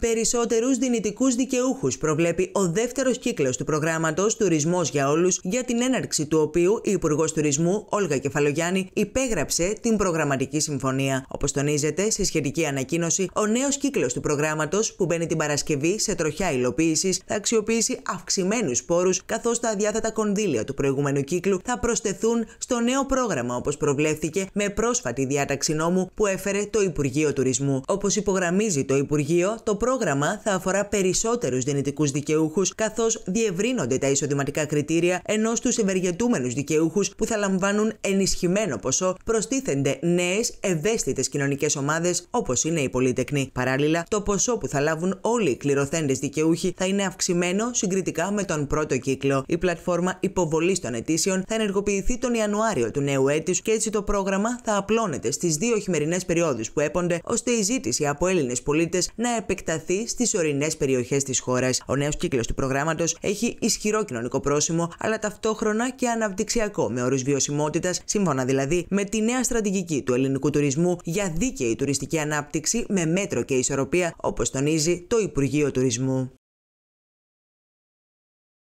Περισσότερους δυνητικούς δικαιούχους προβλέπει ο δεύτερος κύκλος του προγράμματος Τουρισμός για Όλους, για την έναρξη του οποίου η Υπουργός Τουρισμού, Όλγα Κεφαλογιάννη, υπέγραψε την προγραμματική συμφωνία. Όπως τονίζεται σε σχετική ανακοίνωση, ο νέος κύκλος του προγράμματος, που μπαίνει την Παρασκευή σε τροχιά υλοποίησης, θα αξιοποιήσει αυξημένους πόρους, καθώς τα αδιάθετα κονδύλια του προηγούμενου κύκλου θα προσθεθούν στο νέο πρόγραμμα, όπως προβλέφθηκε με πρόσφατη διάταξη νόμου που έφερε το Υπουργείο Τουρισμού. Όπως υπογραμμίζει το Υπουργείο, το το πρόγραμμα θα αφορά περισσότερους δυνητικούς δικαιούχους, καθώς διευρύνονται τα εισοδηματικά κριτήρια, ενώ στου ευεργετούμενους δικαιούχους που θα λαμβάνουν ενισχυμένο ποσό προστίθενται νέες ευαίσθητες κοινωνικές ομάδες όπως είναι οι πολίτεκνοι. Παράλληλα, το ποσό που θα λάβουν όλοι οι κληροθέντε δικαιούχοι θα είναι αυξημένο συγκριτικά με τον πρώτο κύκλο. Η πλατφόρμα υποβολής των αιτήσεων θα ενεργοποιηθεί τον Ιανουάριο του νέου έτους και έτσι το πρόγραμμα θα απλώνεται στις δύο χειμερινές περιόδους που έπονται, ώστε η ζήτηση από Έλληνες πολίτες να επεκταθεί ...στις στις ορεινές περιοχές της χώρας. Ο νέος κύκλος του προγράμματος έχει ισχυρό κοινωνικό πρόσημο, αλλά ταυτόχρονα και αναπτυξιακό, με όρους βιωσιμότητας, σύμφωνα δηλαδή με τη νέα στρατηγική του ελληνικού τουρισμού για δίκαιη τουριστική ανάπτυξη με μέτρο και ισορροπία, όπως τονίζει το Υπουργείο Τουρισμού.